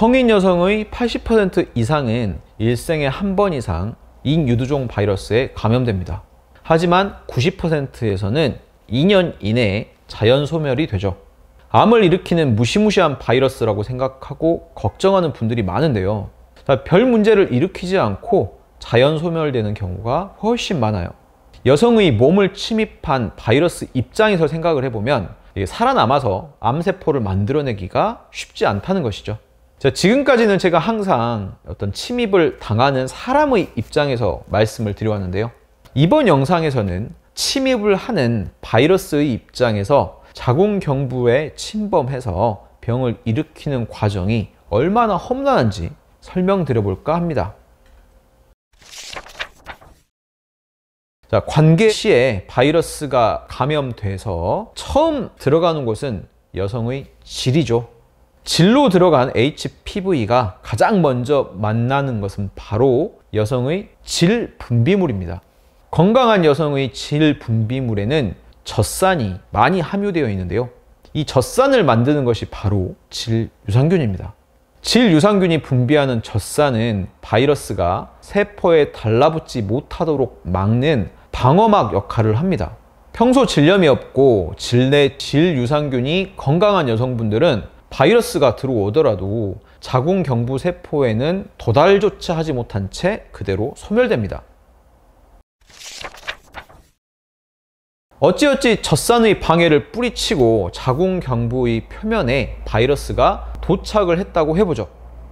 성인 여성의 80% 이상은 일생에 한 번 이상 인유두종 바이러스에 감염됩니다. 하지만 90%에서는 2년 이내에 자연 소멸이 되죠. 암을 일으키는 무시무시한 바이러스라고 생각하고 걱정하는 분들이 많은데요. 별 문제를 일으키지 않고 자연 소멸되는 경우가 훨씬 많아요. 여성의 몸을 침입한 바이러스 입장에서 생각을 해보면 살아남아서 암세포를 만들어내기가 쉽지 않다는 것이죠. 자, 지금까지는 제가 항상 어떤 침입을 당하는 사람의 입장에서 말씀을 드려왔는데요. 이번 영상에서는 침입을 하는 바이러스의 입장에서 자궁경부에 침범해서 병을 일으키는 과정이 얼마나 험난한지 설명드려볼까 합니다. 자, 관계 시에 바이러스가 감염돼서 처음 들어가는 곳은 여성의 질이죠. 진로 들어간 HPV가 가장 먼저 만나는 것은 바로 여성의 질 분비물입니다. 건강한 여성의 질 분비물에는 젖산이 많이 함유되어 있는데요. 이 젖산을 만드는 것이 바로 질유산균입니다. 질유산균이 분비하는 젖산은 바이러스가 세포에 달라붙지 못하도록 막는 방어막 역할을 합니다. 평소 질염이 없고 질 내 질유산균이 건강한 여성분들은 바이러스가 들어오더라도 자궁경부 세포에는 도달조차 하지 못한 채 그대로 소멸됩니다. 어찌어찌 젖산의 방해를 뿌리치고 자궁경부의 표면에 바이러스가 도착을 했다고 해보죠.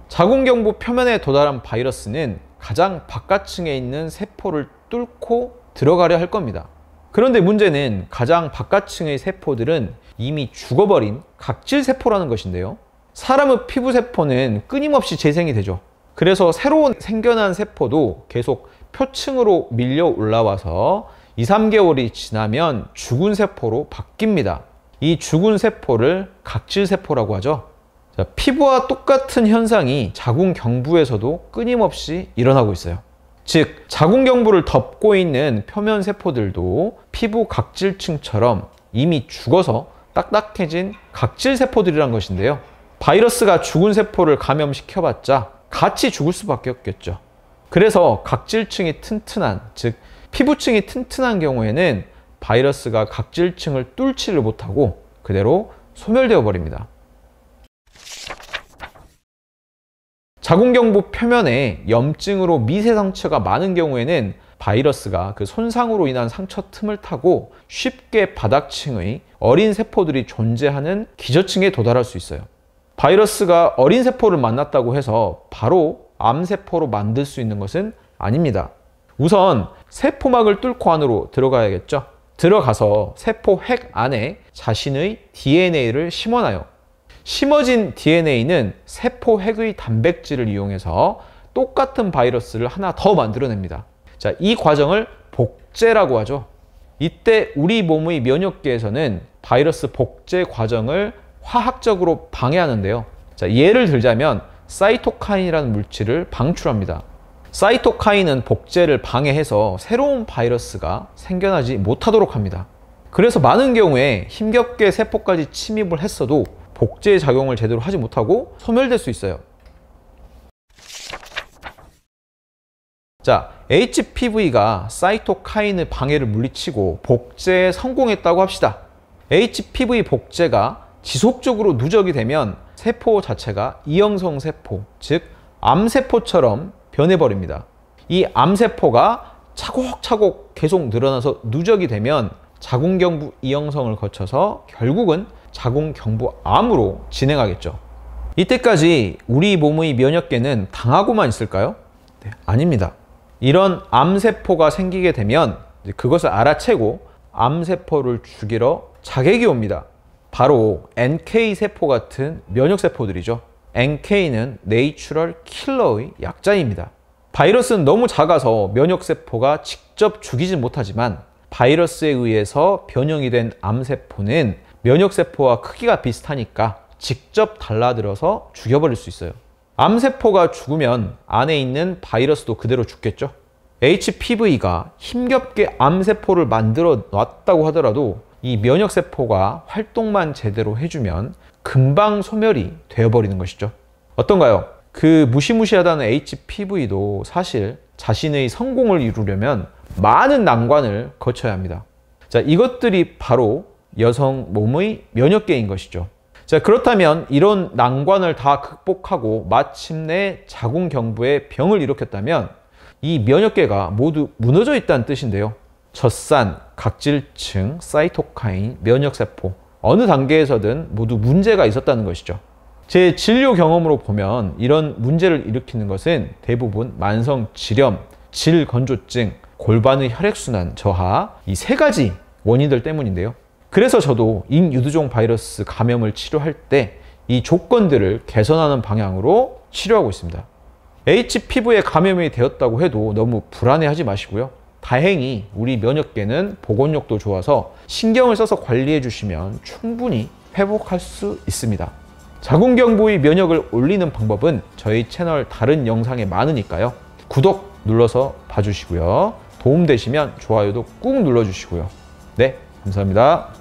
자궁경부 표면에 도달한 바이러스는 가장 바깥층에 있는 세포를 뚫고 들어가려 할 겁니다. 그런데 문제는 가장 바깥층의 세포들은 이미 죽어버린 각질세포라는 것인데요. 사람의 피부세포는 끊임없이 재생이 되죠. 그래서 새로운 생겨난 세포도 계속 표층으로 밀려 올라와서 2, 3개월이 지나면 죽은 세포로 바뀝니다. 이 죽은 세포를 각질세포라고 하죠. 자, 피부와 똑같은 현상이 자궁경부에서도 끊임없이 일어나고 있어요. 즉, 자궁경부를 덮고 있는 표면 세포들도 피부 각질층처럼 이미 죽어서 딱딱해진 각질 세포들이란 것인데요. 바이러스가 죽은 세포를 감염시켜봤자 같이 죽을 수밖에 없겠죠. 그래서 각질층이 튼튼한, 즉 피부층이 튼튼한 경우에는 바이러스가 각질층을 뚫지를 못하고 그대로 소멸되어 버립니다. 자궁경부 표면에 염증으로 미세 상처가 많은 경우에는 바이러스가 그 손상으로 인한 상처 틈을 타고 쉽게 바닥층의 어린 세포들이 존재하는 기저층에 도달할 수 있어요. 바이러스가 어린 세포를 만났다고 해서 바로 암세포로 만들 수 있는 것은 아닙니다. 우선 세포막을 뚫고 안으로 들어가야겠죠. 들어가서 세포 핵 안에 자신의 DNA를 심어놔요. 심어진 DNA는 세포 핵의 단백질을 이용해서 똑같은 바이러스를 하나 더 만들어냅니다. 자, 이 과정을 복제라고 하죠. 이때 우리 몸의 면역계에서는 바이러스 복제 과정을 화학적으로 방해하는데요. 자, 예를 들자면 사이토카인이라는 물질을 방출합니다. 사이토카인은 복제를 방해해서 새로운 바이러스가 생겨나지 못하도록 합니다. 그래서 많은 경우에 힘겹게 세포까지 침입을 했어도 복제 작용을 제대로 하지 못하고 소멸될 수 있어요. 자, HPV가 사이토카인의 방해를 물리치고 복제에 성공했다고 합시다. HPV 복제가 지속적으로 누적이 되면 세포 자체가 이형성 세포, 즉 암세포처럼 변해버립니다. 이 암세포가 차곡차곡 계속 늘어나서 누적이 되면 자궁경부 이형성을 거쳐서 결국은 자궁경부암으로 진행하겠죠. 이때까지 우리 몸의 면역계는 당하고만 있을까요? 네, 아닙니다. 이런 암세포가 생기게 되면 그것을 알아채고 암세포를 죽이러 자객이 옵니다. 바로 NK세포 같은 면역세포들이죠. NK는 네이추럴 킬러의 약자입니다. 바이러스는 너무 작아서 면역세포가 직접 죽이지 못하지만 바이러스에 의해서 변형이 된 암세포는 면역세포와 크기가 비슷하니까 직접 달라들어서 죽여버릴 수 있어요. 암세포가 죽으면 안에 있는 바이러스도 그대로 죽겠죠. HPV가 힘겹게 암세포를 만들어 놨다고 하더라도 이 면역세포가 활동만 제대로 해주면 금방 소멸이 되어버리는 것이죠. 어떤가요? 그 무시무시하다는 HPV도 사실 자신의 성공을 이루려면 많은 난관을 거쳐야 합니다. 자, 이것들이 바로 여성 몸의 면역계인 것이죠. 자, 그렇다면 이런 난관을 다 극복하고 마침내 자궁경부에 병을 일으켰다면 이 면역계가 모두 무너져 있다는 뜻인데요. 젖산, 각질층, 사이토카인, 면역세포 어느 단계에서든 모두 문제가 있었다는 것이죠. 제 진료 경험으로 보면 이런 문제를 일으키는 것은 대부분 만성 질염, 질건조증, 골반의 혈액순환 저하 이 세 가지 원인들 때문인데요. 그래서 저도 인유두종 바이러스 감염을 치료할 때 이 조건들을 개선하는 방향으로 치료하고 있습니다. HPV에 감염이 되었다고 해도 너무 불안해하지 마시고요. 다행히 우리 면역계는 보건력도 좋아서 신경을 써서 관리해 주시면 충분히 회복할 수 있습니다. 자궁경부의 면역을 올리는 방법은 저희 채널 다른 영상에 많으니까요. 구독 눌러서 봐주시고요. 도움되시면 좋아요도 꾹 눌러주시고요. 네, 감사합니다.